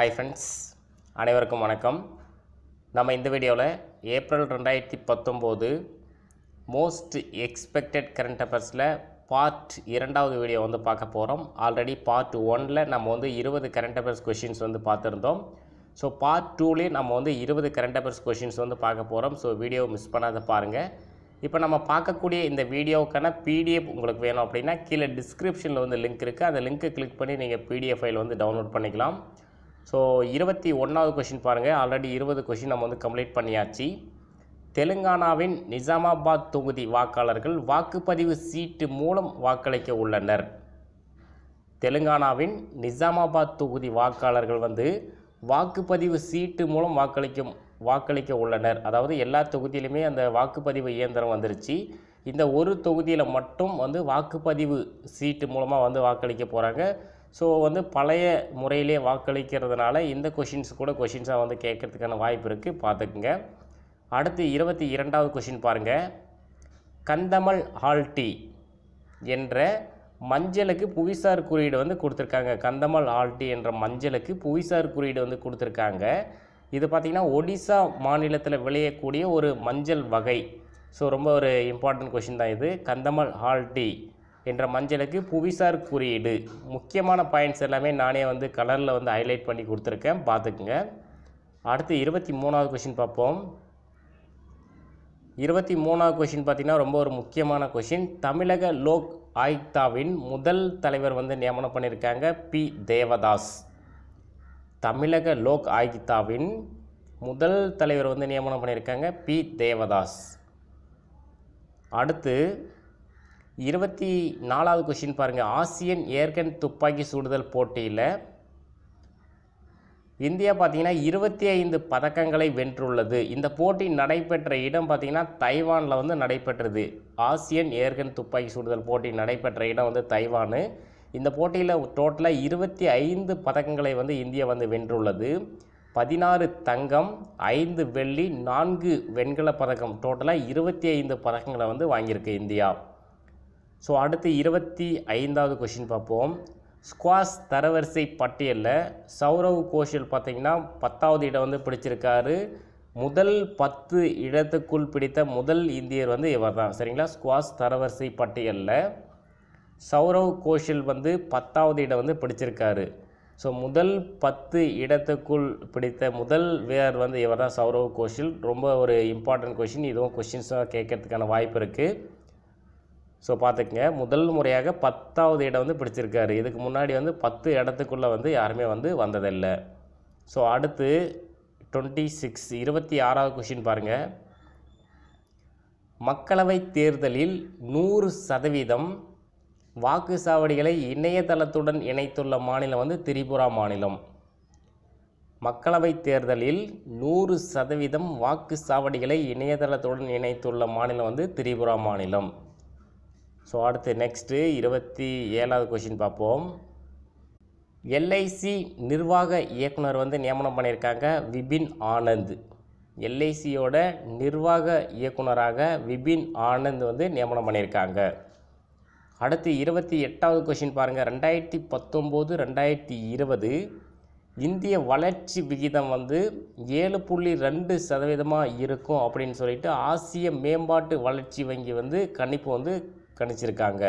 hi friends அனைவருக்கும் வணக்கம் நம்ம இந்த வீடியோவில் ஏப்ரல் ரெண்டாயிரத்தி பத்தொம்போது மோஸ்ட் எக்ஸ்பெக்டட் கரண்ட் அஃபேர்ஸில் பார்ட் இரண்டாவது வீடியோ வந்து பார்க்க போகிறோம் ஆல்ரெடி பார்ட் ஒனில் நம்ம வந்து இருபது கரண்ட் அஃபேர்ஸ் கொஷின்ஸ் வந்து பார்த்துருந்தோம் ஸோ பார்ட் டூலேயே நம்ம வந்து இருபது கரண்ட் அஃபேர்ஸ் கொஷின்ஸ் வந்து பார்க்க போகிறோம் ஸோ வீடியோ மிஸ் பண்ணாத பாருங்கள் இப்போ நம்ம பார்க்கக்கூடிய இந்த வீடியோவுக்கான பிடிஎஃப் உங்களுக்கு வேணும் அப்படின்னா கீழே டிஸ்கிரிப்ஷனில் வந்து லிங்க் இருக்குது அந்த லிங்க்கை கிளிக் பண்ணி நீங்கள் பிடிஎஃப் ஃபைல் வந்து டவுன்லோட் பண்ணிக்கலாம் ஸோ இருபத்தி ஒன்றாவது கொஷின் பாருங்கள் ஆல்ரெடி இருபது கொஷின் நம்ம வந்து கம்ப்ளீட் பண்ணியாச்சு தெலுங்கானாவின் நிஜாமாபாத் தொகுதி வாக்காளர்கள் வாக்குப்பதிவு சீட்டு மூலம் வாக்களிக்க உள்ளனர் தெலுங்கானாவின் நிஜாமாபாத் தொகுதி வாக்காளர்கள் வந்து வாக்குப்பதிவு சீட்டு மூலம் வாக்களிக்கும் வாக்களிக்க உள்ளனர் அதாவது எல்லா தொகுதியிலுமே அந்த வாக்குப்பதிவு இயந்திரம் வந்துருச்சு இந்த ஒரு தொகுதியில் மட்டும் வந்து வாக்குப்பதிவு சீட்டு மூலமாக வந்து வாக்களிக்க போகிறாங்க ஸோ வந்து பழைய முறையிலே வாக்களிக்கிறதுனால இந்த கொஷின்ஸ் கூட கொஷின்ஸாக வந்து கேட்குறதுக்கான வாய்ப்பு இருக்குது பார்த்துக்குங்க அடுத்து இருபத்தி இரண்டாவது கொஷின் பாருங்கள் கந்தமல் ஆல்டி என்ற மஞ்சளுக்கு புவிசார் குறியீடு வந்து கொடுத்துருக்காங்க கந்தமல் ஆல்டி என்ற மஞ்சளுக்கு புவிசார் குறியீடு வந்து கொடுத்துருக்காங்க இது பார்த்திங்கன்னா ஒடிசா மாநிலத்தில் விளையக்கூடிய ஒரு மஞ்சள் வகை ஸோ ரொம்ப ஒரு இம்பார்ட்டன்ட் கொஷின் தான் இது கந்தமல் ஆல்டி என்ற மஞ்சளுக்கு புவிசார் குறியீடு முக்கியமான பாயிண்ட்ஸ் எல்லாமே நானே வந்து கலரில் வந்து ஹைலைட் பண்ணி கொடுத்துருக்கேன் பார்த்துக்குங்க அடுத்து இருபத்தி மூணாவது கொஷின் பார்ப்போம் இருபத்தி மூணாவது கொஷின் பார்த்திங்கன்னா ரொம்ப ஒரு முக்கியமான கொஷின் தமிழக லோக் ஆயுக்தாவின் முதல் தலைவர் வந்து நியமனம் பண்ணியிருக்காங்க பி தேவதாஸ் தமிழக லோக் ஆயுக்தாவின் முதல் தலைவர் வந்து நியமனம் பண்ணியிருக்காங்க பி தேவதாஸ் அடுத்து இருபத்தி நாலாவது கொஷின் பாருங்கள் ஆசியன் ஏர்கன் துப்பாக்கி சுடுதல் போட்டியில் இந்தியா பார்த்திங்கன்னா இருபத்தி ஐந்து பதக்கங்களை வென்றுள்ளது இந்த போட்டி நடைபெற்ற இடம் பார்த்திங்கன்னா தைவானில் வந்து நடைபெற்றது ஆசியன் ஏர்கன் துப்பாக்கி சுடுதல் போட்டி நடைபெற்ற இடம் வந்து தைவானு இந்த போட்டியில் டோட்டலாக இருபத்தி ஐந்து பதக்கங்களை வந்து இந்தியா வந்து வென்றுள்ளது பதினாறு தங்கம் ஐந்து வெள்ளி நான்கு வெண்கல பதக்கம் டோட்டலாக இருபத்தி ஐந்து பதக்கங்களை வந்து வாங்கியிருக்கு இந்தியா ஸோ அடுத்து இருபத்தி ஐந்தாவது கொஷின் பார்ப்போம் ஸ்குவாஷ் தரவரிசை பட்டியலில் சௌரவ் கோஷல் பார்த்திங்கன்னா பத்தாவது இடம் வந்து பிடிச்சிருக்காரு முதல் பத்து இடத்துக்குள் பிடித்த முதல் இந்தியர் வந்து இவர் தான் சரிங்களா ஸ்குவாஷ் தரவரிசை பட்டியலில் சௌரவ் கோஷல் வந்து பத்தாவது இடம் வந்து பிடிச்சிருக்காரு ஸோ முதல் பத்து இடத்துக்குள் பிடித்த முதல் வீரர் வந்து இவர் தான் சௌரவ் கோஷல் ரொம்ப ஒரு இம்பார்ட்டன்ட் கொஷின் இதுவும் கொஷின்ஸாக கேட்கறதுக்கான வாய்ப்பு இருக்குது ஸோ பார்த்துக்கங்க முதல் முறையாக பத்தாவது இடம் வந்து பிடிச்சிருக்காரு இதுக்கு முன்னாடி வந்து பத்து இடத்துக்குள்ளே வந்து யாருமே வந்து வந்ததில்லை ஸோ அடுத்து டுவெண்ட்டி சிக்ஸ் இருபத்தி ஆறாவது கொஷின் பாருங்கள் மக்களவை தேர்தலில் நூறு சதவீதம் வாக்கு சாவடிகளை இணையதளத்துடன் இணைத்துள்ள மாநிலம் வந்து திரிபுரா மாநிலம் மக்களவை தேர்தலில் நூறு சதவீதம் வாக்கு சாவடிகளை இணையதளத்துடன் இணைத்துள்ள மாநிலம் வந்து திரிபுரா மாநிலம் ஸோ அடுத்து நெக்ஸ்ட்டு இருபத்தி ஏழாவது கொஷின் பார்ப்போம் எல்ஐசி நிர்வாக இயக்குனர் வந்து நியமனம் பண்ணியிருக்காங்க விபின் ஆனந்த் எல்ஐசியோட நிர்வாக இயக்குனராக விபின் ஆனந்த் வந்து நியமனம் பண்ணியிருக்காங்க அடுத்து இருபத்தி எட்டாவது கொஷின் பாருங்கள் ரெண்டாயிரத்தி பத்தொம்போது ரெண்டாயிரத்தி இருபது இந்திய வளர்ச்சி விகிதம் வந்து ஏழு புள்ளி ரெண்டு சதவீதமாக இருக்கும் அப்படின்னு சொல்லிட்டு ஆசிய மேம்பாட்டு வளர்ச்சி வங்கி வந்து கணிப்பு வந்து கணிச்சிருக்காங்க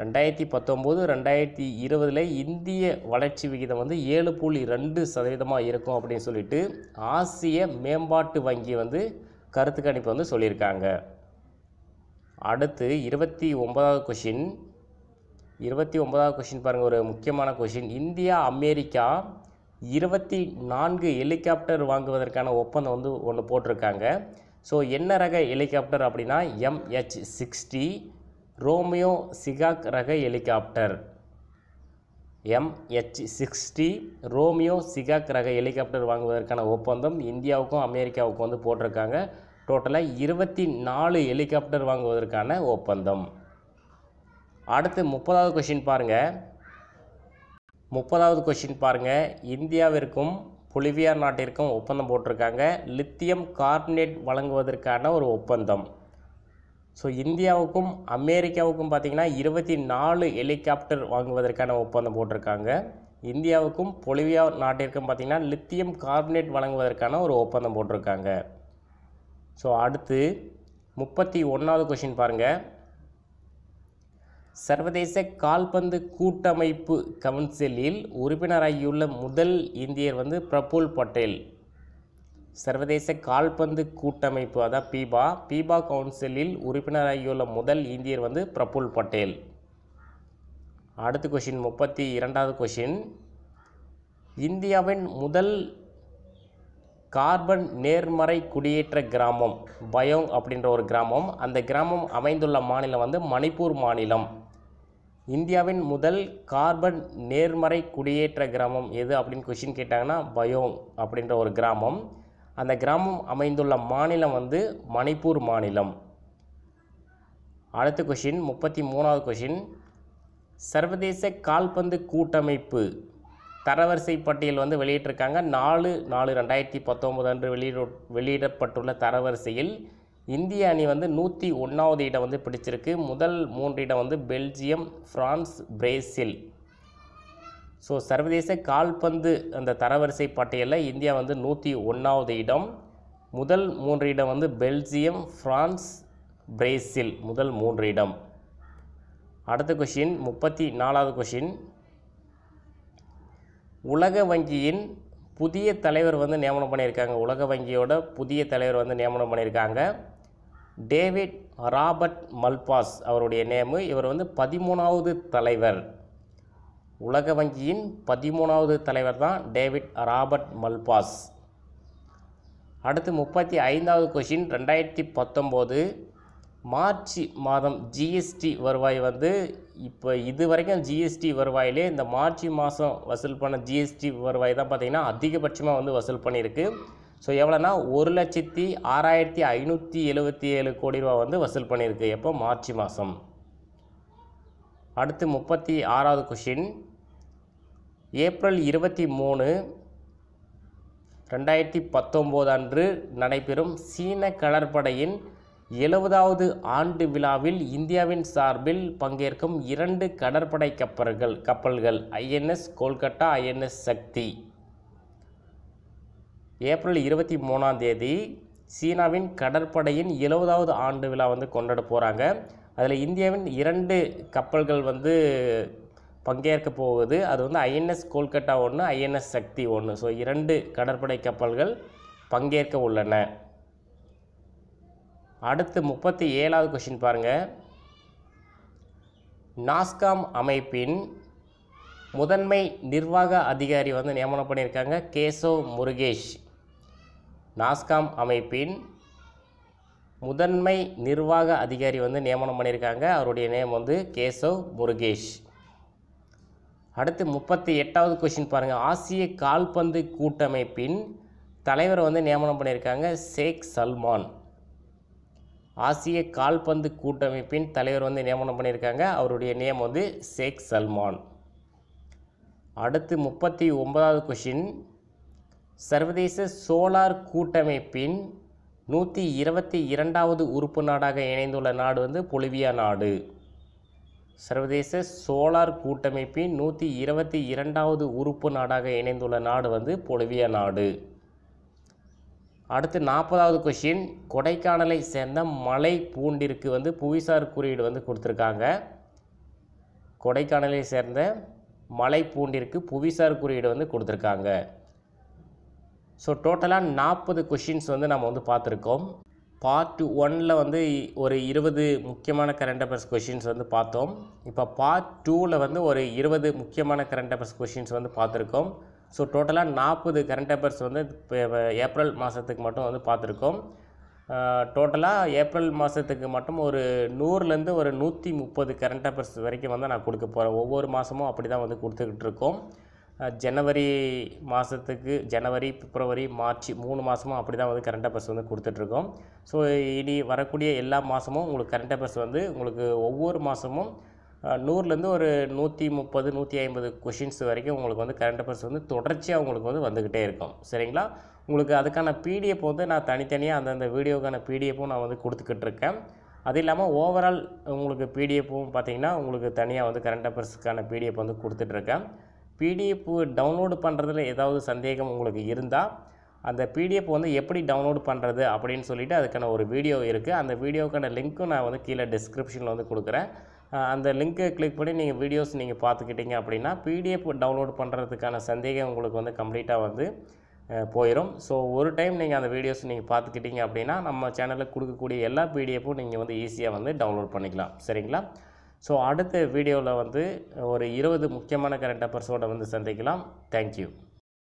ரெண்டாயிரத்தி பத்தொம்போது ரெண்டாயிரத்தி இருபதில் இந்திய வளர்ச்சி விகிதம் வந்து ஏழு புள்ளி ரெண்டு சதவீதமாக இருக்கும் அப்படின்னு சொல்லிட்டு ஆசிய மேம்பாட்டு வங்கி வந்து கருத்து கணிப்பு வந்து சொல்லியிருக்காங்க அடுத்து இருபத்தி ஒன்பதாவது கொஷின் இருபத்தி ஒன்பதாவது கொஷின் பாருங்கள் ஒரு முக்கியமான கொஷின் இந்தியா அமெரிக்கா இருபத்தி நான்கு ஹெலிகாப்டர் வாங்குவதற்கான ஒப்பந்தம் வந்து ஒன்று போட்டிருக்காங்க ஸோ என்ன ரக ஹெலிகாப்டர் அப்படின்னா எம்ஹெச் சிக்ஸ்டி ரோமியோ சிகாக் ரக helicopter MH sixty Romeo Seahawk ரக ஹெலிகாப்டர் வாங்குவதற்கான ஒப்பந்தம் இந்தியாவுக்கும் அமெரிக்காவுக்கும் வந்து போட்டிருக்காங்க டோட்டலாக இருபத்தி நாலு ஹெலிகாப்டர் வாங்குவதற்கான ஒப்பந்தம் அடுத்து முப்பதாவது கொஷின் பாருங்கள் முப்பதாவது கொஷின் பாருங்கள் இந்தியாவிற்கும் பொலிவியா நாட்டிற்கும் ஒப்பந்தம் போட்டிருக்காங்க லித்தியம் கார்பனேட் வழங்குவதற்கான ஒரு ஒப்பந்தம் ஸோ இந்தியாவுக்கும் அமெரிக்காவுக்கும் பார்த்திங்கன்னா இருபத்தி நாலு ஹெலிகாப்டர் வாங்குவதற்கான ஒப்பந்தம் போட்டிருக்காங்க இந்தியாவுக்கும் பொலிவியா நாட்டிற்கும் பார்த்திங்கன்னா லித்தியம் கார்பனேட் வழங்குவதற்கான ஒரு ஒப்பந்தம் போட்டிருக்காங்க ஸோ அடுத்து முப்பத்தி ஒன்றாவது கொஷின் பாருங்கள் சர்வதேச கால்பந்து கூட்டமைப்பு கவுன்சிலில் உறுப்பினராகியுள்ள முதல் இந்தியர் வந்து பிரபுல் பட்டேல் சர்வதேச கால்பந்து கூட்டமைப்பு அதான் பீபா பீபா கவுன்சிலில் உறுப்பினராகியுள்ள முதல் இந்தியர் வந்து பிரபுல் பட்டேல் அடுத்த கொஷின் முப்பத்தி இரண்டாவது கொஷின் இந்தியாவின் முதல் கார்பன் நேர்மறை குடியேற்ற கிராமம் பயோங் அப்படின்ற ஒரு கிராமம் அந்த கிராமம் அமைந்துள்ள மாநிலம் வந்து மணிப்பூர் மாநிலம் இந்தியாவின் முதல் கார்பன் நேர்மறை குடியேற்ற கிராமம் எது அப்படின்னு கொஷின் கேட்டாங்கன்னா பயோங் அப்படின்ற ஒரு கிராமம் அந்த கிராமம் அமைந்துள்ள மாநிலம் வந்து மணிப்பூர் மாநிலம் அடுத்த கொஷின் முப்பத்தி மூணாவது கொஷின் சர்வதேச கால்பந்து கூட்டமைப்பு தரவரிசை பட்டியல் வந்து வெளியிட்டிருக்காங்க நாலு நாலு ரெண்டாயிரத்தி பத்தொம்போது அன்று வெளியிட வெளியிடப்பட்டுள்ள தரவரிசையில் இந்திய அணி வந்து நூற்றி ஒன்றாவது இடம் வந்து பிடிச்சிருக்கு முதல் மூன்று இடம் வந்து பெல்ஜியம் ஃப்ரான்ஸ் பிரேசில் ஸோ சர்வதேச கால்பந்து அந்த தரவரிசை பட்டியலில் இந்தியா வந்து நூற்றி ஒன்றாவது இடம் முதல் மூன்று இடம் வந்து பெல்ஜியம் ஃப்ரான்ஸ் பிரேசில் முதல் மூன்று இடம் அடுத்த கொஷின் முப்பத்தி நாலாவது கொஷின் உலக வங்கியின் புதிய தலைவர் வந்து நியமனம் பண்ணியிருக்காங்க உலக வங்கியோட புதிய தலைவர் வந்து நியமனம் பண்ணியிருக்காங்க டேவிட் ராபர்ட் மல்பாஸ் அவருடைய நேமு இவர் வந்து பதிமூணாவது தலைவர் உலக வங்கியின் பதிமூணாவது தலைவர் தான் டேவிட் ராபர்ட் மல்பாஸ் அடுத்து முப்பத்தி ஐந்தாவது கொஷின் ரெண்டாயிரத்தி பத்தொம்போது மார்ச் மாதம் ஜிஎஸ்டி வருவாய் வந்து இப்போ இது வரைக்கும் ஜிஎஸ்டி வருவாயிலே இந்த மார்ச் மாதம் வசூல் பண்ண ஜிஎஸ்டி வருவாய் தான் பார்த்திங்கன்னா அதிகபட்சமாக வந்து வசூல் பண்ணியிருக்கு ஸோ எவ்வளோனா ஒரு லட்சத்தி ஆறாயிரத்தி ஐநூற்றி எழுபத்தி ஏழு கோடி ரூபா வந்து வசூல் பண்ணியிருக்கு எப்போ மார்ச் மாதம் அடுத்து முப்பத்தி ஆறாவது கொஷின் ஏப்ரல் இருபத்தி மூணு ரெண்டாயிரத்தி பத்தொம்போது அன்று நடைபெறும் சீன கடற்படையின் எழுபதாவது ஆண்டு விழாவில் இந்தியாவின் சார்பில் பங்கேற்கும் இரண்டு கடற்படை கப்பல்கள் கப்பல்கள் INS Kolkata INS Shakti April இருபத்தி மூணாம் தேதி சீனாவின் கடற்படையின் எழுபதாவது ஆண்டு விழா வந்து கொண்டாட போகிறாங்க அதில் இந்தியாவின் இரண்டு கப்பல்கள் வந்து பங்கேற்க போகுது அது வந்து ஐஎன்எஸ் கொல்கட்டா ஒன்று ஐஎன்எஸ் சக்தி ஒன்று ஸோ இரண்டு கடற்படை கப்பல்கள் பங்கேற்க உள்ளன அடுத்து முப்பத்தி ஏழாவது கொஷின் பாருங்கள் நாஸ்காம் அமைப்பின் முதன்மை நிர்வாக அதிகாரி வந்து நியமனம் பண்ணியிருக்காங்க கேசவ் முருகேஷ் நாஸ்காம் அமைப்பின் முதன்மை நிர்வாக அதிகாரி வந்து நியமனம் பண்ணியிருக்காங்க அவருடைய நேம் வந்து கேசவ் முருகேஷ் அடுத்து முப்பத்தி எட்டாவது கொஷின் பாருங்கள் ஆசிய கால்பந்து கூட்டமைப்பின் தலைவர் வந்து நியமனம் பண்ணியிருக்காங்க ஷேக் சல்மான் ஆசிய கால்பந்து கூட்டமைப்பின் தலைவர் வந்து நியமனம் பண்ணியிருக்காங்க அவருடைய நேம் வந்து ஷேக் சல்மான் அடுத்து முப்பத்தி ஒன்பதாவது கொஷின் சர்வதேச சோலார் கூட்டமைப்பின் நூற்றி இருபத்தி இரண்டாவது உறுப்பு நாடாக இணைந்துள்ள நாடு வந்து பொலிவியா நாடு சர்வதேச சோலார் கூட்டமைப்பின் நூற்றி இருபத்தி இரண்டாவது உறுப்பு நாடாக இணைந்துள்ள நாடு வந்து பொலிவியா நாடு அடுத்து நாற்பதாவது கொஷின் கொடைக்கானலை சேர்ந்த மலை பூண்டிற்கு வந்து புவிசார் குறியீடு வந்து கொடுத்துருக்காங்க கொடைக்கானலை சேர்ந்த மலை பூண்டிற்கு புவிசார் குறியீடு வந்து கொடுத்துருக்காங்க ஸோ டோட்டலாக நாற்பது கொஷின்ஸ் வந்து நம்ம வந்து பார்த்துருக்கோம் பார்ட் ஒனில் வந்து ஒரு இருபது முக்கியமான கரண்ட் அஃபேர்ஸ் கொஷின்ஸ் வந்து பார்த்தோம் இப்போ பார்ட் டூவில் வந்து ஒரு இருபது முக்கியமான கரண்ட் அஃபேர்ஸ் கொஷின்ஸ் வந்து பார்த்துருக்கோம் ஸோ டோட்டலாக நாற்பது கரண்ட் அஃபேர்ஸ் வந்து ஏப்ரல் மாதத்துக்கு மட்டும் வந்து பார்த்துருக்கோம் டோட்டலாக ஏப்ரல் மாதத்துக்கு மட்டும் ஒரு நூறுலேருந்து ஒரு நூற்றி முப்பது கரண்ட் அஃபேர்ஸ் வரைக்கும் வந்து நான் கொடுக்க போகிறேன் ஒவ்வொரு மாதமும் அப்படி தான் வந்து கொடுத்துக்கிட்டு இருக்கோம் ஜனவரி மாதத்துக்கு ஜனவரி பிப்ரவரி மார்ச் மூணு மாதமும் அப்படி தான் வந்து கரண்ட் அஃபேர்ஸ் வந்து கொடுத்துட்ருக்கோம் ஸோ இனி வரக்கூடிய எல்லா மாதமும் உங்களுக்கு கரண்ட் அஃபேர்ஸ் வந்து உங்களுக்கு ஒவ்வொரு மாதமும் நூறுலேருந்து ஒரு நூற்றி முப்பது நூற்றி ஐம்பது கொஷின்ஸ் வரைக்கும் உங்களுக்கு வந்து கரண்ட் அஃபேர்ஸ் வந்து தொடர்ச்சியாக உங்களுக்கு வந்து வந்துக்கிட்டே இருக்கும் சரிங்களா உங்களுக்கு அதுக்கான பிடிஎஃப் வந்து நான் தனித்தனியாக அந்தந்த வீடியோக்கான பிடிஎஃப்பும் நான் வந்து கொடுத்துக்கிட்டு இருக்கேன் அது இல்லாமல் ஓவரால் உங்களுக்கு பிடிஎஃப்பும் பார்த்திங்கன்னா உங்களுக்கு தனியாக வந்து கரண்ட் அஃபேர்ஸுக்கான பிடிஎஃப் வந்து கொடுத்துட்ருக்கேன் பிடிஎஃப் டவுன்லோடு பண்ணுறதுல ஏதாவது சந்தேகம் உங்களுக்கு இருந்தால் அந்த பிடிஎஃப் வந்து எப்படி டவுன்லோட் பண்ணுறது அப்படின்னு சொல்லிவிட்டு அதுக்கான ஒரு வீடியோ இருக்குது அந்த வீடியோக்கான லிங்க்கும் நான் வந்து கீழே டிஸ்கிரிப்ஷனில் வந்து கொடுக்குறேன் அந்த லிங்க்கை கிளிக் பண்ணி நீங்கள் வீடியோஸ் நீங்கள் பார்த்துக்கிட்டிங்க அப்படின்னா பிடிஎஃப் டவுன்லோட் பண்ணுறதுக்கான சந்தேகம் உங்களுக்கு வந்து கம்ப்ளீட்டாக வந்து போயிடும் ஸோ ஒரு டைம் நீங்கள் அந்த வீடியோஸ் நீங்கள் பார்த்துக்கிட்டிங்க அப்படின்னா நம்ம சேனலில் கொடுக்கக்கூடிய எல்லா பிடிஎஃப்பும் நீங்கள் வந்து ஈஸியாக வந்து டவுன்லோட் பண்ணிக்கலாம் சரிங்களா ஸோ அடுத்த வீடியோவில் வந்து ஒரு இருபது முக்கியமான கரண்ட் அஃபேர்ஸோடு வந்து சந்திக்கலாம் தேங்க்யூ